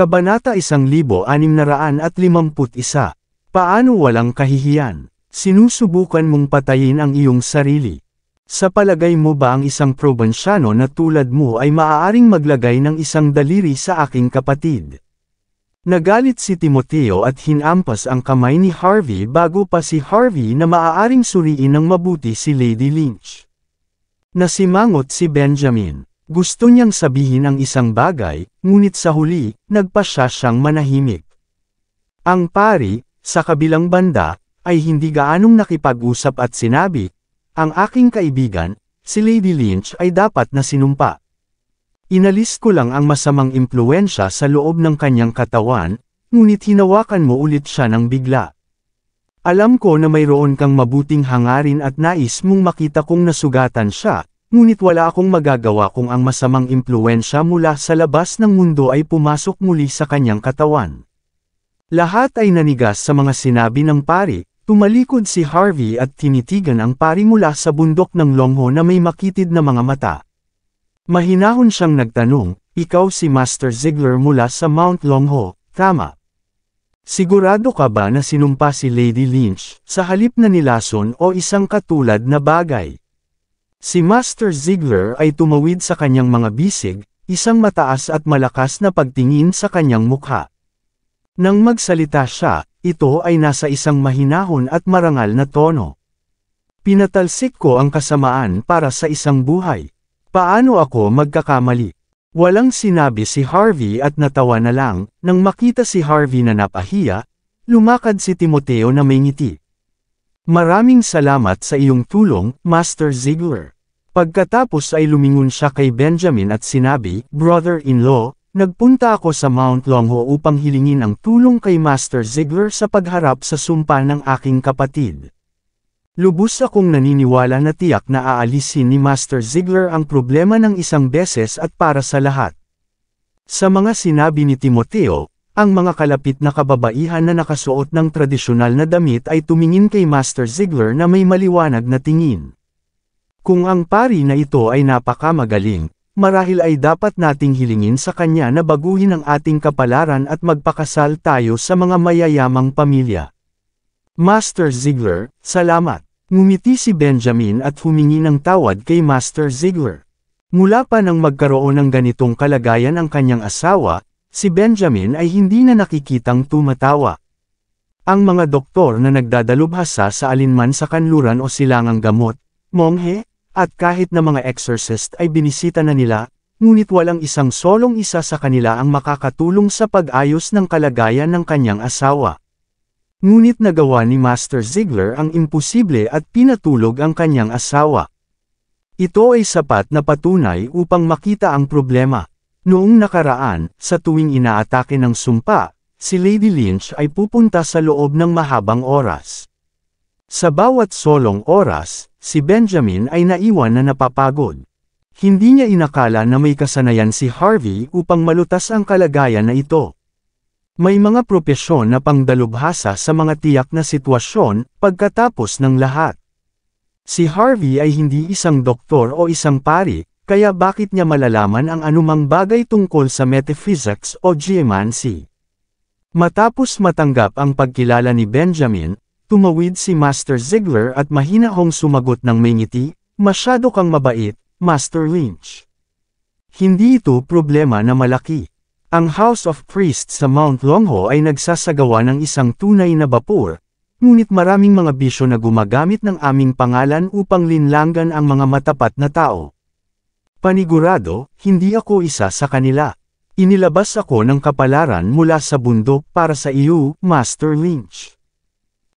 Kabanata 1651 Paano walang kahihiyan? Sinusubukan mong patayin ang iyong sarili. Sa palagay mo ba ang isang probinsyano na tulad mo ay maaaring maglagay ng isang daliri sa aking kapatid? Nagalit si Timoteo at hinampas ang kamay ni Harvey bago pa si Harvey na maaaring suriin ng mabuti si Lady Lynch. Nasimangot si Benjamin. Gusto niyang sabihin ang isang bagay, ngunit sa huli, nagpa siya siyang manahimik. Ang pari, sa kabilang banda, ay hindi gaanong nakipag-usap at sinabi, ang aking kaibigan, si Lady Lynch ay dapat na sinumpa. Inalis ko lang ang masamang impluensya sa loob ng kanyang katawan, ngunit hinawakan mo ulit siya ng bigla. Alam ko na mayroon kang mabuting hangarin at nais mong makita kong nasugatan siya, Ngunit wala akong magagawa kung ang masamang impluensya mula sa labas ng mundo ay pumasok muli sa kanyang katawan. Lahat ay nanigas sa mga sinabi ng pari, tumalikod si Harvey at tinitigan ang pari mula sa bundok ng longho na may makitid na mga mata. Mahinahon siyang nagtanong, ikaw si Master Ziegler mula sa Mount Longho, tama. Sigurado ka ba na sinumpa si Lady Lynch sa halip na nilason o isang katulad na bagay? Si Master Ziegler ay tumawid sa kanyang mga bisig, isang mataas at malakas na pagtingin sa kanyang mukha. Nang magsalita siya, ito ay nasa isang mahinahon at marangal na tono. Pinatalsik ko ang kasamaan para sa isang buhay. Paano ako magkakamali? Walang sinabi si Harvey at natawa na lang, nang makita si Harvey na napahiya, lumakad si Timoteo na may ngiti. Maraming salamat sa iyong tulong, Master Ziegler. Pagkatapos ay lumingon siya kay Benjamin at sinabi, Brother-in-law, nagpunta ako sa Mount Longho upang hilingin ang tulong kay Master Ziegler sa pagharap sa sumpa ng aking kapatid. Lubos akong naniniwala na tiyak na aalisin ni Master Ziegler ang problema ng isang beses at para sa lahat. Sa mga sinabi ni Timoteo, ang mga kalapit na kababaihan na nakasuot ng tradisyonal na damit ay tumingin kay Master Ziegler na may maliwanag na tingin. Kung ang pari na ito ay napakamagaling, marahil ay dapat nating hilingin sa kanya na baguhin ang ating kapalaran at magpakasal tayo sa mga mayayamang pamilya. Master Ziegler, salamat. Ngumiti si Benjamin at humingi ng tawad kay Master Ziegler. Mula pa nang magkaroon ng ganitong kalagayan ang kanyang asawa, Si Benjamin ay hindi na nakikitang tumatawa. Ang mga doktor na nagdadalubhasa sa alinman sa kanluran o silangang gamot, monghe, at kahit na mga exorcist ay binisita na nila, ngunit walang isang solong isa sa kanila ang makakatulong sa pag-ayos ng kalagayan ng kanyang asawa. Ngunit nagawa ni Master Ziegler ang imposible at pinatulog ang kanyang asawa. Ito ay sapat na patunay upang makita ang problema. Noong nakaraan, sa tuwing inaatake ng sumpa, si Lady Lynch ay pupunta sa loob ng mahabang oras. Sa bawat solong oras, si Benjamin ay naiwan na napapagod. Hindi niya inakala na may kasanayan si Harvey upang malutas ang kalagayan na ito. May mga propesyon na pangdalubhasa sa mga tiyak na sitwasyon pagkatapos ng lahat. Si Harvey ay hindi isang doktor o isang pari, kaya bakit niya malalaman ang anumang bagay tungkol sa metaphysics o geomancy? Matapos matanggap ang pagkilala ni Benjamin, tumawid si Master Ziegler at mahinahong sumagot ng may ngiti, masyado kang mabait, Master Lynch. Hindi ito problema na malaki. Ang House of Priests sa Mount Longho ay nagsasagawa ng isang tunay na bapur, ngunit maraming mga bisyo na gumagamit ng aming pangalan upang linlanggan ang mga matapat na tao. Panigurado, hindi ako isa sa kanila. Inilabas ako ng kapalaran mula sa bundok para sa iyo, Master Lynch.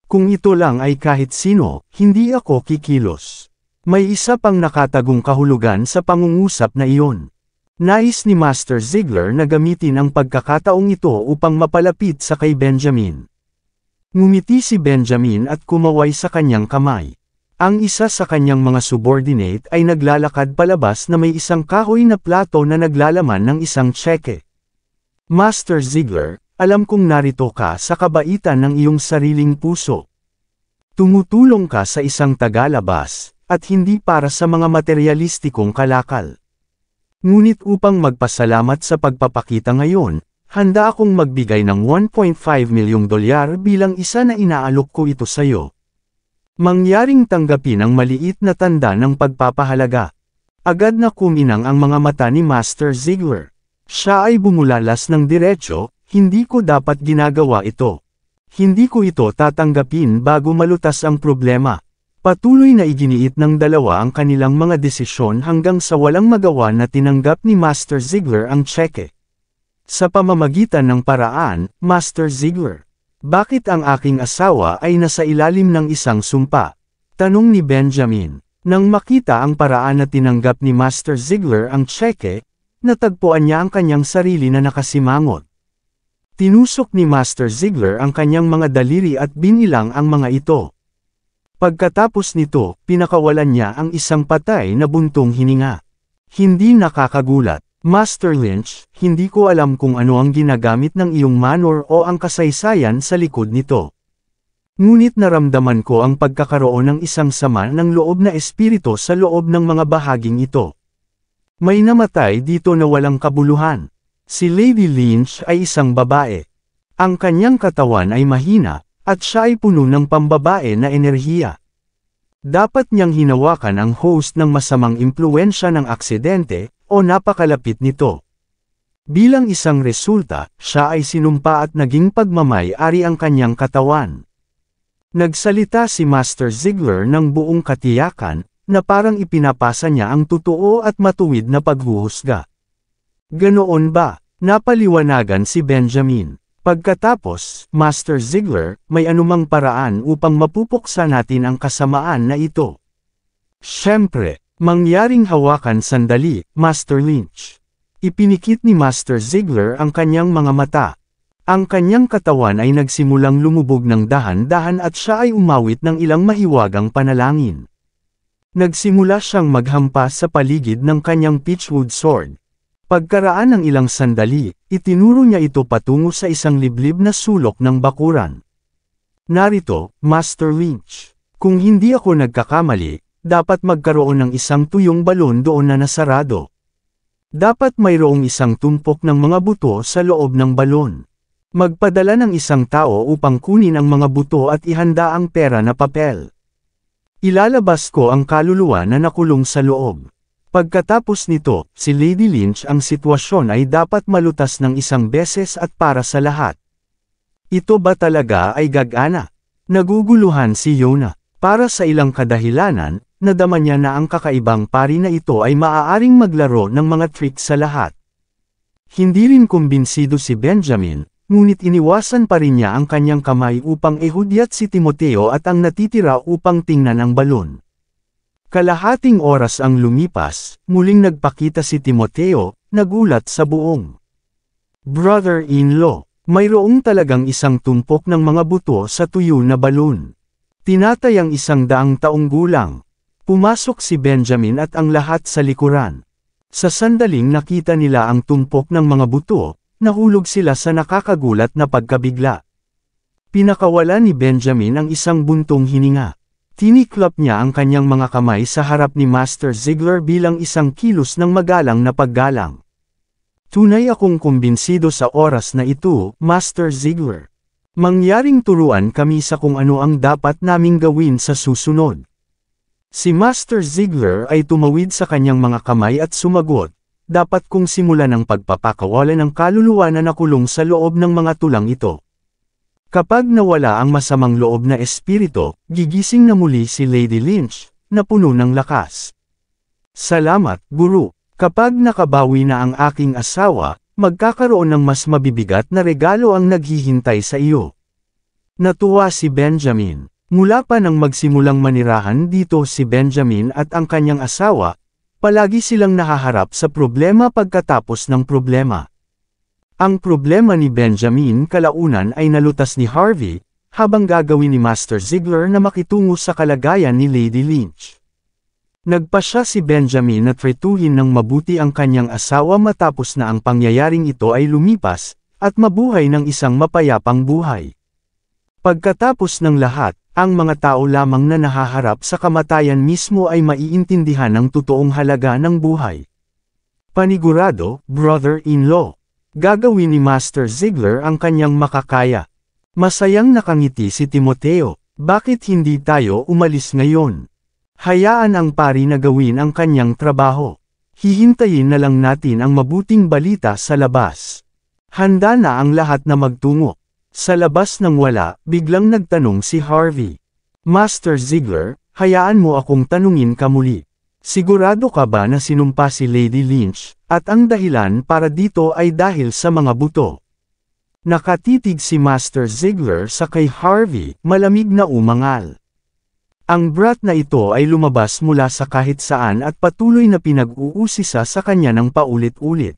Kung ito lang ay kahit sino, hindi ako kikilos. May isa pang nakatagong kahulugan sa pangungusap na iyon. Nais ni Master Ziegler na gamitin ang pagkakataong ito upang mapalapit sa kay Benjamin. Ngumiti si Benjamin at kumaway sa kanyang kamay. Ang isa sa kanyang mga subordinate ay naglalakad palabas na may isang kahoy na plato na naglalaman ng isang tseke. Master Ziegler, alam kong narito ka sa kabaitan ng iyong sariling puso. Tumutulong ka sa isang tagalabas, at hindi para sa mga materialistikong kalakal. Ngunit upang magpasalamat sa pagpapakita ngayon, handa akong magbigay ng 1.5 milyong dolyar bilang isa na inaalok ko ito sa iyo. Mangyaring tanggapin ang maliit na tanda ng pagpapahalaga. Agad na kuminang ang mga mata ni Master Ziegler. Siya ay bumulalas ng diretsyo, hindi ko dapat ginagawa ito. Hindi ko ito tatanggapin bago malutas ang problema. Patuloy na iginiit ng dalawa ang kanilang mga desisyon hanggang sa walang magawa na tinanggap ni Master Ziegler ang tseke. Sa pamamagitan ng paraan, Master Ziegler. Bakit ang aking asawa ay nasa ilalim ng isang sumpa? Tanong ni Benjamin. Nang makita ang paraan na tinanggap ni Master Ziegler ang tseke, natagpuan niya ang kanyang sarili na nakasimangot. Tinusok ni Master Ziegler ang kanyang mga daliri at binilang ang mga ito. Pagkatapos nito, pinakawalan niya ang isang patay na buntong hininga. Hindi nakakagulat, Master Lynch, hindi ko alam kung ano ang ginagamit ng iyong manor o ang kasaysayan sa likod nito. Ngunit naramdaman ko ang pagkakaroon ng isang sama ng loob na espiritu sa loob ng mga bahaging ito. May namatay dito na walang kabuluhan. Si Lady Lynch ay isang babae. Ang kanyang katawan ay mahina, at siya ay puno ng pambabae na enerhiya. Dapat niyang hinawakan ang host ng masamang impluensya ng aksidente, o napakalapit nito. Bilang isang resulta, siya ay sinumpa at naging pagmamay-ari ang kanyang katawan. Nagsalita si Master Ziegler ng buong katiyakan, na parang ipinapasa niya ang totoo at matuwid na paghuhusga. Ganoon ba, napaliwanagan si Benjamin. Pagkatapos, Master Ziegler, may anumang paraan upang mapupuksa natin ang kasamaan na ito. Siyempre, Mangyaring hawakan sandali, Master Lynch. Ipinikit ni Master Ziegler ang kanyang mga mata. Ang kanyang katawan ay nagsimulang lumubog ng dahan-dahan at siya ay umawit ng ilang mahiwagang panalangin. Nagsimula siyang maghampas sa paligid ng kanyang pitchwood sword. Pagkaraan ng ilang sandali, itinuro niya ito patungo sa isang liblib na sulok ng bakuran. Narito, Master Lynch. Kung hindi ako nagkakamali, dapat magkaroon ng isang tuyong balon doon na nasarado. Dapat mayroong isang tumpok ng mga buto sa loob ng balon. Magpadala ng isang tao upang kunin ang mga buto at ihanda ang pera na papel. Ilalabas ko ang kaluluwa na nakulong sa loob. Pagkatapos nito, si Lady Lynch ang sitwasyon ay dapat malutas ng isang beses at para sa lahat. Ito ba talaga ay gagana? Naguguluhan si Yona. Para sa ilang kadahilanan, nadama niya na ang kakaibang pari na ito ay maaaring maglaro ng mga trick sa lahat. Hindi rin kumbinsido si Benjamin, ngunit iniwasan pa rin niya ang kanyang kamay upang ihudyat si Timoteo at ang natitira upang tingnan ang balon. Kalahating oras ang lumipas, muling nagpakita si Timoteo, nagulat sa buong. Brother-in-law, mayroong talagang isang tumpok ng mga buto sa tuyo na balon. Tinatayang isang daang taong gulang, Pumasok si Benjamin at ang lahat sa likuran. Sa sandaling nakita nila ang tumpok ng mga buto, nahulog sila sa nakakagulat na pagkabigla. Pinakawala ni Benjamin ang isang buntong hininga. Tiniklap niya ang kanyang mga kamay sa harap ni Master Ziegler bilang isang kilos ng magalang na paggalang. Tunay akong kumbinsido sa oras na ito, Master Ziegler. Mangyaring turuan kami sa kung ano ang dapat naming gawin sa susunod. Si Master Ziegler ay tumawid sa kanyang mga kamay at sumagot, dapat kong simulan ang pagpapakawala ng kaluluwa na nakulong sa loob ng mga tulang ito. Kapag nawala ang masamang loob na espirito, gigising na muli si Lady Lynch, na puno ng lakas. Salamat, Guru. Kapag nakabawi na ang aking asawa, magkakaroon ng mas mabibigat na regalo ang naghihintay sa iyo. Natuwa si Benjamin. Mula pa nang magsimulang manirahan dito si Benjamin at ang kanyang asawa, palagi silang nahaharap sa problema pagkatapos ng problema. Ang problema ni Benjamin kalaunan ay nalutas ni Harvey, habang gagawin ni Master Ziegler na makitungo sa kalagayan ni Lady Lynch. Nagpa siya si Benjamin at retuhin ng mabuti ang kanyang asawa matapos na ang pangyayaring ito ay lumipas, at mabuhay ng isang mapayapang buhay. Pagkatapos ng lahat, ang mga tao lamang na nahaharap sa kamatayan mismo ay maiintindihan ang totoong halaga ng buhay. Panigurado, brother-in-law. Gagawin ni Master Ziegler ang kanyang makakaya. Masayang nakangiti si Timoteo, bakit hindi tayo umalis ngayon? Hayaan ang pari na gawin ang kanyang trabaho. Hihintayin na lang natin ang mabuting balita sa labas. Handa na ang lahat na magtungo. Sa labas ng wala, biglang nagtanong si Harvey. Master Ziegler, hayaan mo akong tanungin ka muli. Sigurado ka ba na sinumpa si Lady Lynch, at ang dahilan para dito ay dahil sa mga buto? Nakatitig si Master Ziegler sa kay Harvey, malamig na umangal. Ang brat na ito ay lumabas mula sa kahit saan at patuloy na pinag-uusisa sa kanya ng paulit-ulit.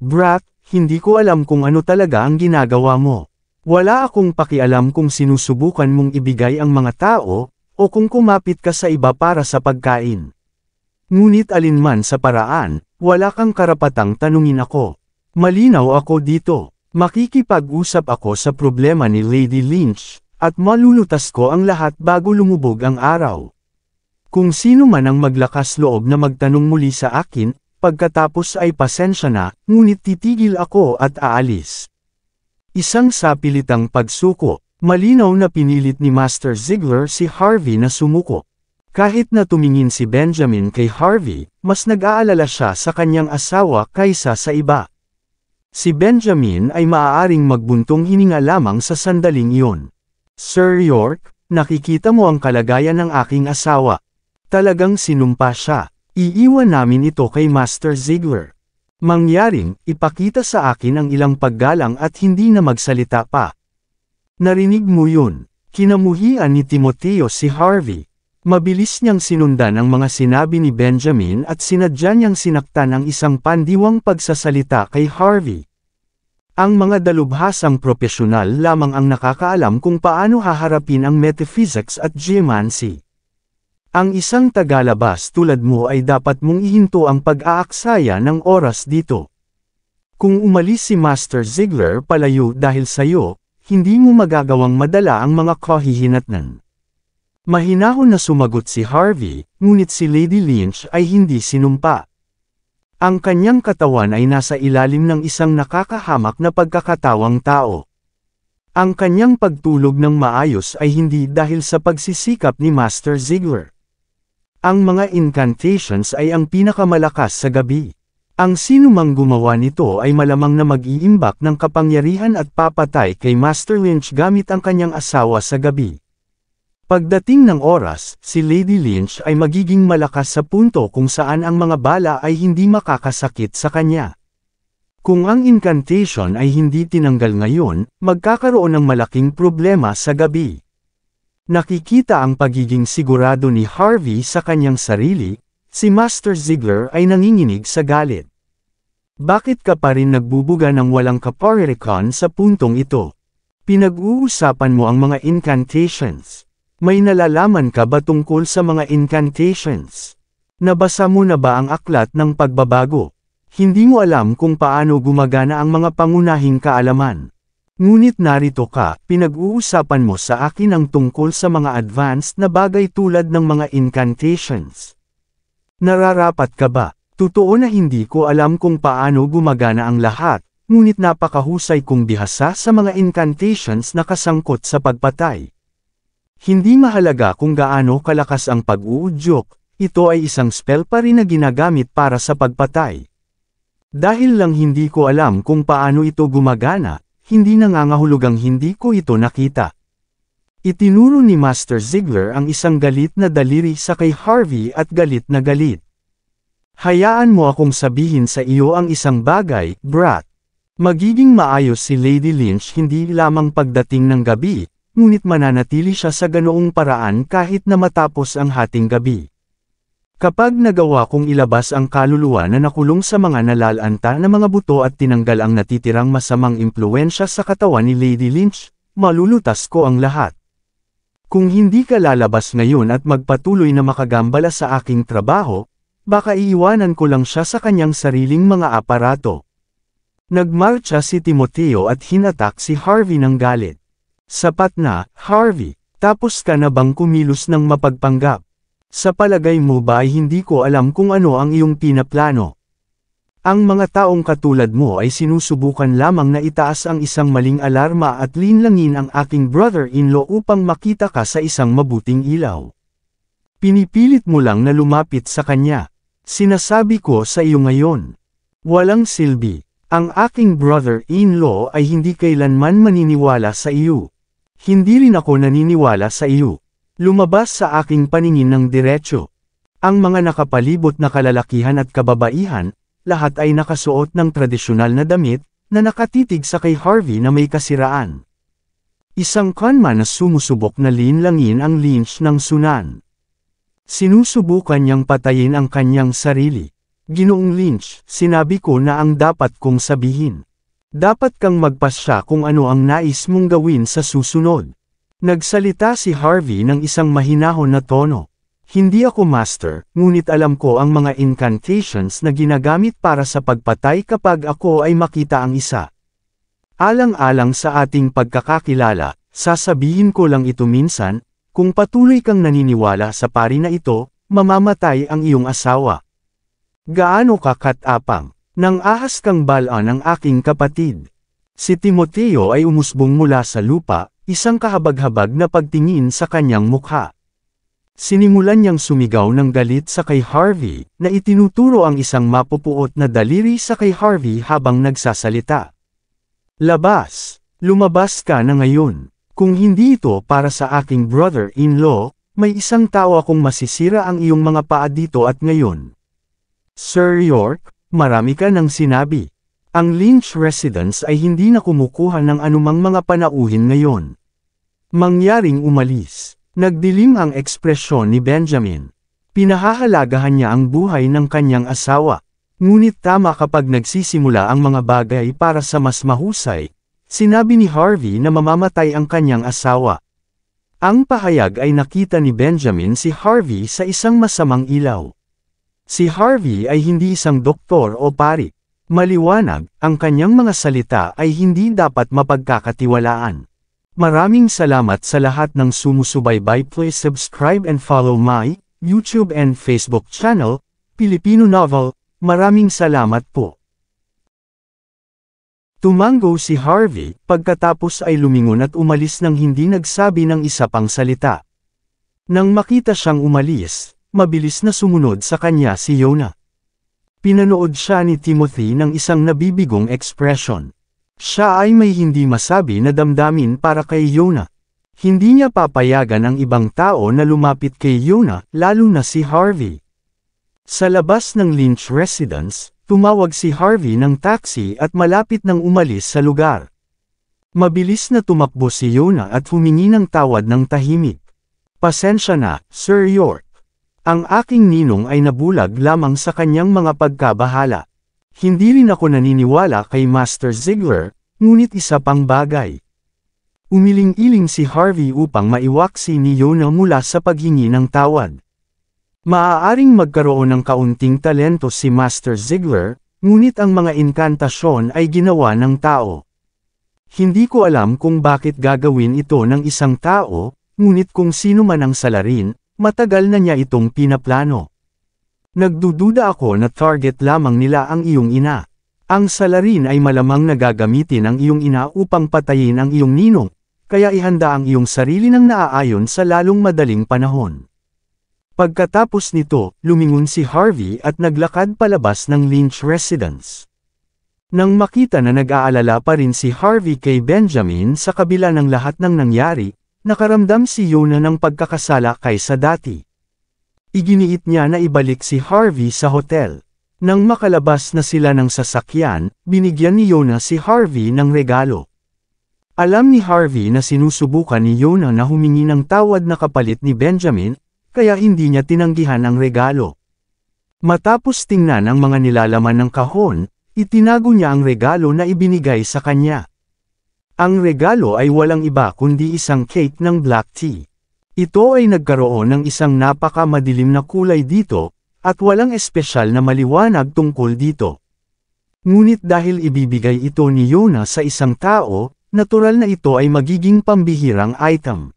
Brat, hindi ko alam kung ano talaga ang ginagawa mo. Wala akong pakialam kung sinusubukan mong ibigay ang mga tao, o kung kumapit ka sa iba para sa pagkain. Ngunit alinman sa paraan, wala kang karapatang tanungin ako. Malinaw ako dito. Makikipag-usap ako sa problema ni Lady Lynch, at malulutas ko ang lahat bago lumubog ang araw. Kung sino man ang maglakas loob na magtanong muli sa akin, pagkatapos ay pasensya na, ngunit titigil ako at aalis. Isang sapilitang pagsuko, malinaw na pinilit ni Master Ziegler si Harvey na sumuko. Kahit na tumingin si Benjamin kay Harvey, mas nag-aalala siya sa kanyang asawa kaysa sa iba. Si Benjamin ay maaaring magbuntong hininga lamang sa sandaling iyon. Sir York, nakikita mo ang kalagayan ng aking asawa. Talagang sinumpa siya. Iiwan namin ito kay Master Ziegler. Mangyaring, ipakita sa akin ang ilang paggalang at hindi na magsalita pa. Narinig mo yun, kinamuhian ni Timoteo si Harvey. Mabilis niyang sinundan ang mga sinabi ni Benjamin at sinadya niyang sinaktan ang isang pandiwang pagsasalita kay Harvey. Ang mga dalubhasang propesyonal lamang ang nakakaalam kung paano haharapin ang metaphysics at geomancy. Ang isang tagalabas tulad mo ay dapat mong ihinto ang pag-aaksaya ng oras dito. Kung umalis si Master Ziegler palayo dahil sayo, hindi mo magagawang madala ang mga kahihinatnan. Mahinahon na sumagot si Harvey, ngunit si Lady Lynch ay hindi sinumpa. Ang kanyang katawan ay nasa ilalim ng isang nakakahamak na pagkakatawang tao. Ang kanyang pagtulog ng maayos ay hindi dahil sa pagsisikap ni Master Ziegler. Ang mga incantations ay ang pinakamalakas sa gabi. Ang sinumang gumawa nito ay malamang na mag-iimbak ng kapangyarihan at papatay kay Master Lynch gamit ang kanyang asawa sa gabi. Pagdating ng oras, si Lady Lynch ay magiging malakas sa punto kung saan ang mga bala ay hindi makakasakit sa kanya. Kung ang incantation ay hindi tinanggal ngayon, magkakaroon ng malaking problema sa gabi. Nakikita ang pagiging sigurado ni Harvey sa kanyang sarili, si Master Ziegler ay nanginginig sa galit. Bakit ka pa rin nagbubuga ng walang kaporirikon sa puntong ito? Pinag-uusapan mo ang mga incantations. May nalalaman ka ba tungkol sa mga incantations? Nabasa mo na ba ang aklat ng pagbabago? Hindi mo alam kung paano gumagana ang mga pangunahing kaalaman. Ngunit narito ka, pinag-uusapan mo sa akin ang tungkol sa mga advanced na bagay tulad ng mga incantations. Nararapat ka ba? Totoo na hindi ko alam kung paano gumagana ang lahat, ngunit napakahusay kong bihasa sa mga incantations na kasangkot sa pagpatay. Hindi mahalaga kung gaano kalakas ang pag-uudyok, ito ay isang spell pa rin na ginagamit para sa pagpatay. Dahil lang hindi ko alam kung paano ito gumagana, hindi nangangahulugang hindi ko ito nakita. Itinuro ni Master Ziegler ang isang galit na daliri sa kay Harvey at galit na galit. Hayaan mo akong sabihin sa iyo ang isang bagay, brat. Magiging maayos si Lady Lynch hindi lamang pagdating ng gabi, ngunit mananatili siya sa ganoong paraan kahit na matapos ang hating gabi. Kapag nagawa kong ilabas ang kaluluwa na nakulong sa mga nalalanta na mga buto at tinanggal ang natitirang masamang impluensya sa katawan ni Lady Lynch, malulutas ko ang lahat. Kung hindi ka lalabas ngayon at magpatuloy na makagambala sa aking trabaho, baka iiwanan ko lang siya sa kanyang sariling mga aparato. Nagmarcha si Timoteo at hinatak si Harvey ng galit. Sapat na, Harvey, tapos ka na bang kumilos ng mapagpanggap? Sa palagay mo ba hindi ko alam kung ano ang iyong pinaplano? Ang mga taong katulad mo ay sinusubukan lamang na itaas ang isang maling alarma at linlangin ang aking brother-in-law upang makita ka sa isang mabuting ilaw. Pinipilit mo lang na lumapit sa kanya. Sinasabi ko sa iyo ngayon. Walang silbi. Ang aking brother-in-law ay hindi kailanman maniniwala sa iyo. Hindi rin ako naniniwala sa iyo. Lumabas sa aking paningin ng diretsyo. Ang mga nakapalibot na kalalakihan at kababaihan, lahat ay nakasuot ng tradisyonal na damit, na nakatitig sa kay Harvey na may kasiraan. Isang conman na sumusubok na linlangin ang lynch ng sunan. Sinusubukan niyang patayin ang kanyang sarili. Ginoong Lynch, sinabi ko na ang dapat kong sabihin. Dapat kang magpasya kung ano ang nais mong gawin sa susunod. Nagsalita si Harvey ng isang mahinahon na tono. Hindi ako master, ngunit alam ko ang mga incantations na ginagamit para sa pagpatay kapag ako ay makita ang isa. Alang-alang sa ating pagkakakilala, sasabihin ko lang ito minsan, kung patuloy kang naniniwala sa pari na ito, mamamatay ang iyong asawa. Gaano ka katapang, nang ahas kang balaan ng aking kapatid. Si Timoteo ay umusbong mula sa lupa, Isang kahabag-habag na pagtingin sa kanyang mukha. Sinimulan niyang sumigaw ng galit sa kay Harvey, na itinuturo ang isang mapupuot na daliri sa kay Harvey habang nagsasalita. Labas! Lumabas ka na ngayon! Kung hindi ito para sa aking brother-in-law, may isang tao akong masisira ang iyong mga paa dito at ngayon. Sir York, marami ka nang sinabi. Ang Lynch Residence ay hindi na kumukuha ng anumang mga panauhin ngayon. Mangyaring umalis. Nagdilim ang ekspresyon ni Benjamin. Pinahahalagahan niya ang buhay ng kanyang asawa. Ngunit tama kapag nagsisimula ang mga bagay para sa mas mahusay, sinabi ni Harvey na mamamatay ang kanyang asawa. Ang pahayag ay nakita ni Benjamin si Harvey sa isang masamang ilaw. Si Harvey ay hindi isang doktor o pari, Maliwanag, ang kanyang mga salita ay hindi dapat mapagkakatiwalaan. Maraming salamat sa lahat ng sumusubaybay. Please subscribe and follow my YouTube and Facebook channel, Filipino Novel. Maraming salamat po. Tumango si Harvey, pagkatapos ay lumingon at umalis nang hindi nagsabi ng isa pang salita. Nang makita siyang umalis, mabilis na sumunod sa kanya si Yona pinanood siya ni Timothy ng isang nabibigong ekspresyon. Siya ay may hindi masabi na damdamin para kay Yona. Hindi niya papayagan ang ibang tao na lumapit kay Yona, lalo na si Harvey. Sa labas ng Lynch residence, tumawag si Harvey ng taxi at malapit nang umalis sa lugar. Mabilis na tumakbo si Yona at humingi ng tawad ng tahimik. Pasensya na, Sir York. Ang aking ninong ay nabulag lamang sa kanyang mga pagkabahala. Hindi rin ako naniniwala kay Master Ziegler, ngunit isa pang bagay. Umiling-iling si Harvey upang maiwaksi ni Yona mula sa paghingi ng tawad. Maaaring magkaroon ng kaunting talento si Master Ziegler, ngunit ang mga inkantasyon ay ginawa ng tao. Hindi ko alam kung bakit gagawin ito ng isang tao, ngunit kung sino man ang salarin, Matagal na niya itong pinaplano. Nagdududa ako na target lamang nila ang iyong ina. Ang salarin ay malamang nagagamitin ang iyong ina upang patayin ang iyong ninong, kaya ihanda ang iyong sarili ng naaayon sa lalong madaling panahon. Pagkatapos nito, lumingon si Harvey at naglakad palabas ng Lynch residence. Nang makita na nag-aalala pa rin si Harvey kay Benjamin sa kabila ng lahat ng nangyari, Nakaramdam si Yona ng pagkakasala kaysa dati. Iginiit niya na ibalik si Harvey sa hotel. Nang makalabas na sila ng sasakyan, binigyan ni Yona si Harvey ng regalo. Alam ni Harvey na sinusubukan ni Yona na humingi ng tawad na kapalit ni Benjamin, kaya hindi niya tinanggihan ang regalo. Matapos tingnan ang mga nilalaman ng kahon, itinago niya ang regalo na ibinigay sa kanya. Ang regalo ay walang iba kundi isang cake ng black tea. Ito ay nagkaroon ng isang napakamadilim na kulay dito, at walang espesyal na maliwanag tungkol dito. Ngunit dahil ibibigay ito ni Yona sa isang tao, natural na ito ay magiging pambihirang item.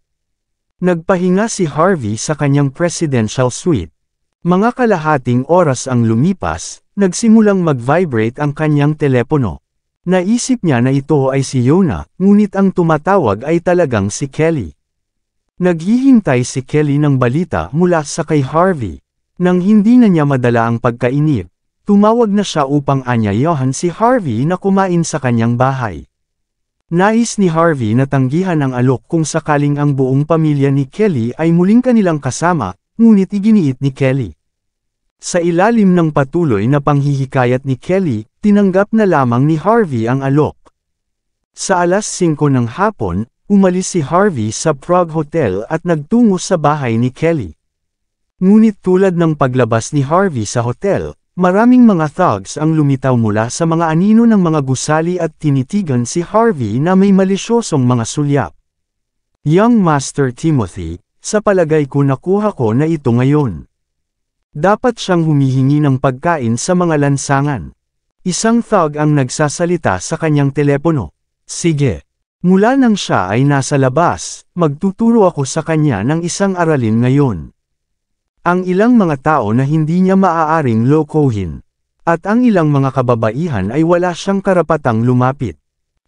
Nagpahinga si Harvey sa kanyang presidential suite. Mga kalahating oras ang lumipas, nagsimulang mag-vibrate ang kanyang telepono. Naisip niya na ito ay si Yona, ngunit ang tumatawag ay talagang si Kelly. Naghihintay si Kelly ng balita mula sa kay Harvey. Nang hindi na niya madala ang pagkainip, tumawag na siya upang anyayahan si Harvey na kumain sa kanyang bahay. Nais ni Harvey na tanggihan ang alok kung sakaling ang buong pamilya ni Kelly ay muling kanilang kasama, ngunit iginiit ni Kelly. Sa ilalim ng patuloy na panghihikayat ni Kelly, tinanggap na lamang ni Harvey ang alok. Sa alas 5 ng hapon, umalis si Harvey sa Prague Hotel at nagtungo sa bahay ni Kelly. Ngunit tulad ng paglabas ni Harvey sa hotel, Maraming mga thugs ang lumitaw mula sa mga anino ng mga gusali at tinitigan si Harvey na may malisyosong mga sulyap. Young Master Timothy, sa palagay ko nakuha ko na ito ngayon. Dapat siyang humihingi ng pagkain sa mga lansangan. Isang thug ang nagsasalita sa kanyang telepono. Sige. Mula nang siya ay nasa labas, magtuturo ako sa kanya ng isang aralin ngayon. Ang ilang mga tao na hindi niya maaaring lokohin. At ang ilang mga kababaihan ay wala siyang karapatang lumapit.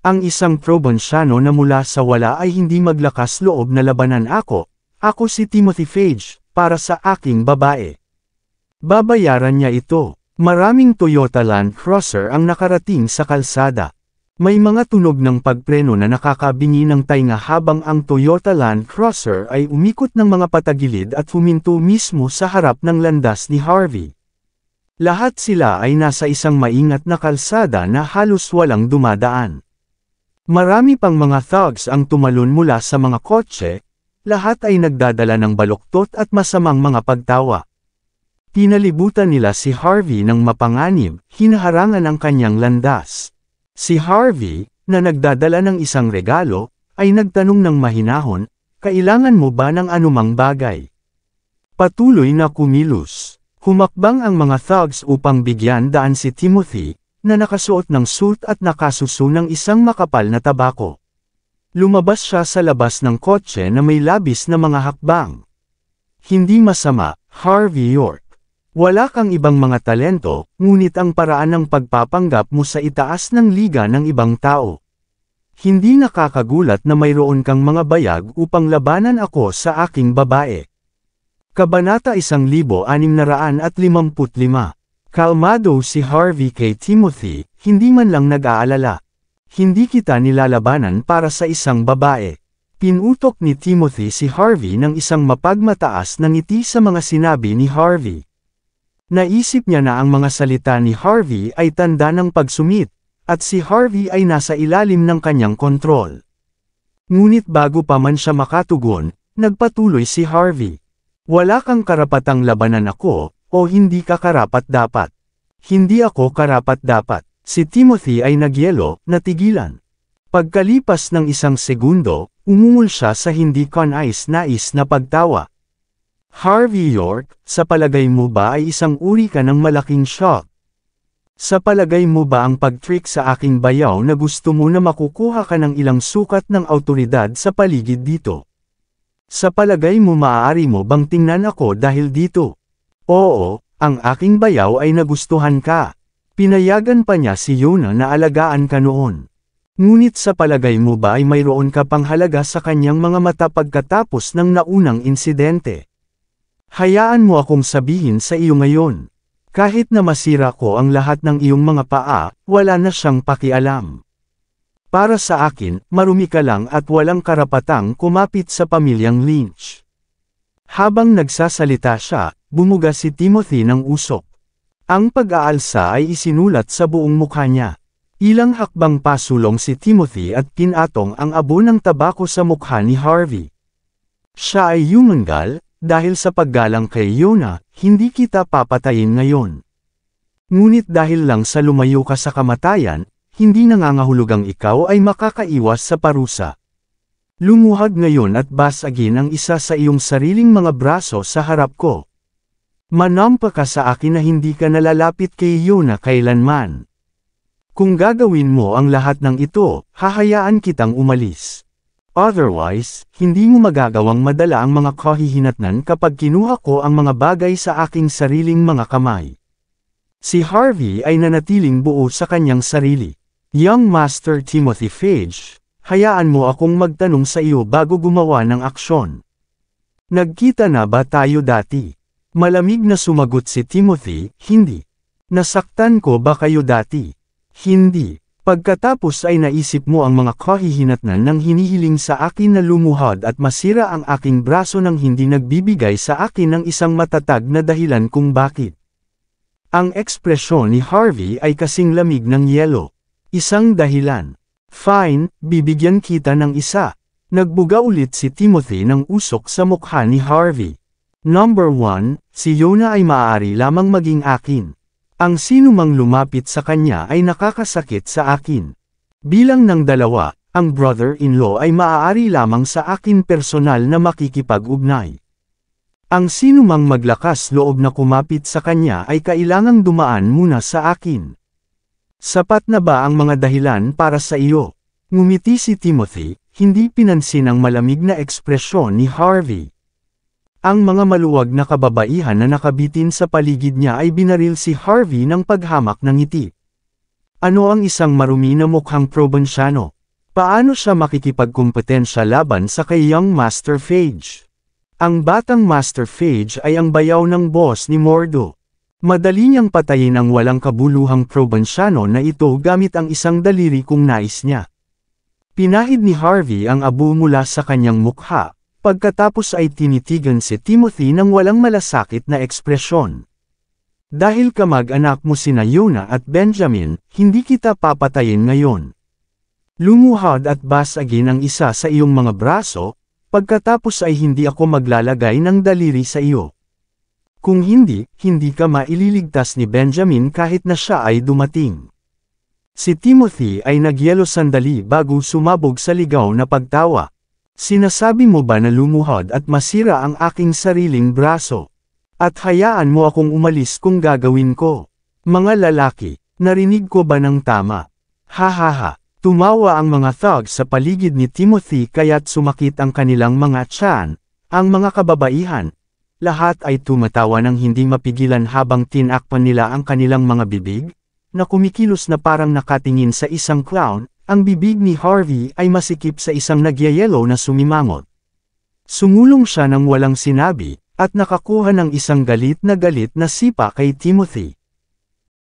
Ang isang probonsyano na mula sa wala ay hindi maglakas loob na labanan ako, ako si Timothy Fage, para sa aking babae. Babayaran niya ito. Maraming Toyota Land Cruiser ang nakarating sa kalsada. May mga tunog ng pagpreno na nakakabingi ng tainga habang ang Toyota Land Cruiser ay umikot ng mga patagilid at huminto mismo sa harap ng landas ni Harvey. Lahat sila ay nasa isang maingat na kalsada na halos walang dumadaan. Marami pang mga thugs ang tumalon mula sa mga kotse, lahat ay nagdadala ng baluktot at masamang mga pagtawa. Tinalibutan nila si Harvey ng mapanganib, hinaharangan ang kanyang landas. Si Harvey, na nagdadala ng isang regalo, ay nagtanong ng mahinahon, kailangan mo ba ng anumang bagay? Patuloy na kumilos. Humakbang ang mga thugs upang bigyan daan si Timothy, na nakasuot ng suit at nakasuso ng isang makapal na tabako. Lumabas siya sa labas ng kotse na may labis na mga hakbang. Hindi masama, Harvey York. Wala kang ibang mga talento, ngunit ang paraan ng pagpapanggap mo sa itaas ng liga ng ibang tao. Hindi nakakagulat na mayroon kang mga bayag upang labanan ako sa aking babae. Kabanata 1655 Kalmado si Harvey K. Timothy, hindi man lang nag-aalala. Hindi kita nilalabanan para sa isang babae. Pinutok ni Timothy si Harvey ng isang mapagmataas na ngiti sa mga sinabi ni Harvey. Naisip niya na ang mga salita ni Harvey ay tanda ng pagsumit, at si Harvey ay nasa ilalim ng kanyang kontrol. Ngunit bago pa man siya makatugon, nagpatuloy si Harvey. Wala kang karapatang labanan ako, o hindi ka karapat-dapat. Hindi ako karapat-dapat. Si Timothy ay nagyelo, natigilan. Pagkalipas ng isang segundo, umungol siya sa hindi kanais-nais na pagtawa. Harvey York, sa palagay mo ba ay isang uri ka ng malaking shock? Sa palagay mo ba ang pag-trick sa aking bayaw na gusto mo na makukuha ka ng ilang sukat ng autoridad sa paligid dito? Sa palagay mo maaari mo bang tingnan ako dahil dito? Oo, ang aking bayaw ay nagustuhan ka. Pinayagan pa niya si Yuna na alagaan ka noon. Ngunit sa palagay mo ba ay mayroon ka pang halaga sa kanyang mga mata pagkatapos ng naunang insidente? Hayaan mo akong sabihin sa iyo ngayon. Kahit na masira ko ang lahat ng iyong mga paa, wala na siyang pakialam. Para sa akin, marumi ka lang at walang karapatang kumapit sa pamilyang Lynch. Habang nagsasalita siya, bumuga si Timothy ng usok. Ang pag-aalsa ay isinulat sa buong mukha niya. Ilang hakbang pasulong si Timothy at pinatong ang abo ng tabako sa mukha ni Harvey. Siya ay yumangal, dahil sa paggalang kay Yona, hindi kita papatayin ngayon. Ngunit dahil lang sa lumayo ka sa kamatayan, hindi nangangahulugang ikaw ay makakaiwas sa parusa. Lumuhad ngayon at basagin ang isa sa iyong sariling mga braso sa harap ko. Manampa ka sa akin na hindi ka nalalapit kay Yona kailanman. Kung gagawin mo ang lahat ng ito, hahayaan kitang umalis. Otherwise, hindi mo magagawang madala ang mga kahihinatnan kapag kinuha ko ang mga bagay sa aking sariling mga kamay. Si Harvey ay nanatiling buo sa kanyang sarili. Young Master Timothy Fage, hayaan mo akong magtanong sa iyo bago gumawa ng aksyon. Nagkita na ba tayo dati? Malamig na sumagot si Timothy, hindi. Nasaktan ko ba kayo dati? Hindi. Pagkatapos ay naisip mo ang mga kahihinatnan nang hinihiling sa akin na lumuhod at masira ang aking braso nang hindi nagbibigay sa akin ng isang matatag na dahilan kung bakit. Ang ekspresyon ni Harvey ay kasing lamig ng yelo. Isang dahilan. Fine, bibigyan kita ng isa. Nagbuga ulit si Timothy ng usok sa mukha ni Harvey. Number 1, si Yona ay maaari lamang maging akin. Ang sino mang lumapit sa kanya ay nakakasakit sa akin. Bilang ng dalawa, ang brother-in-law ay maaari lamang sa akin personal na makikipag-ugnay. Ang sinumang maglakas loob na kumapit sa kanya ay kailangang dumaan muna sa akin. Sapat na ba ang mga dahilan para sa iyo? Ngumiti si Timothy, hindi pinansin ang malamig na ekspresyon ni Harvey. Ang mga maluwag na kababaihan na nakabitin sa paligid niya ay binaril si Harvey ng paghamak ng ngiti. Ano ang isang marumi na mukhang probansyano? Paano siya makikipagkumpetensya laban sa kay Young Master Phage? Ang batang Master Phage ay ang bayaw ng boss ni Mordo. Madali niyang patayin ang walang kabuluhang probansyano na ito gamit ang isang daliri kung nais niya. Pinahid ni Harvey ang abo mula sa kanyang mukha Pagkatapos ay tinitigan si Timothy ng walang malasakit na ekspresyon. Dahil kamag-anak mo sina Yuna at Benjamin, hindi kita papatayin ngayon. Lumuhad at basagin ang isa sa iyong mga braso, pagkatapos ay hindi ako maglalagay ng daliri sa iyo. Kung hindi, hindi ka maililigtas ni Benjamin kahit na siya ay dumating. Si Timothy ay nagyelo sandali bago sumabog sa ligaw na pagtawa, Sinasabi mo ba na lumuhod at masira ang aking sariling braso? At hayaan mo akong umalis kung gagawin ko. Mga lalaki, narinig ko ba ng tama? Hahaha, tumawa ang mga thug sa paligid ni Timothy kaya't sumakit ang kanilang mga tiyan, ang mga kababaihan. Lahat ay tumatawa ng hindi mapigilan habang tinakpan nila ang kanilang mga bibig, na kumikilos na parang nakatingin sa isang clown, ang bibig ni Harvey ay masikip sa isang nagyayelo na sumimangot. Sumulong siya ng walang sinabi, at nakakuha ng isang galit na galit na sipa kay Timothy.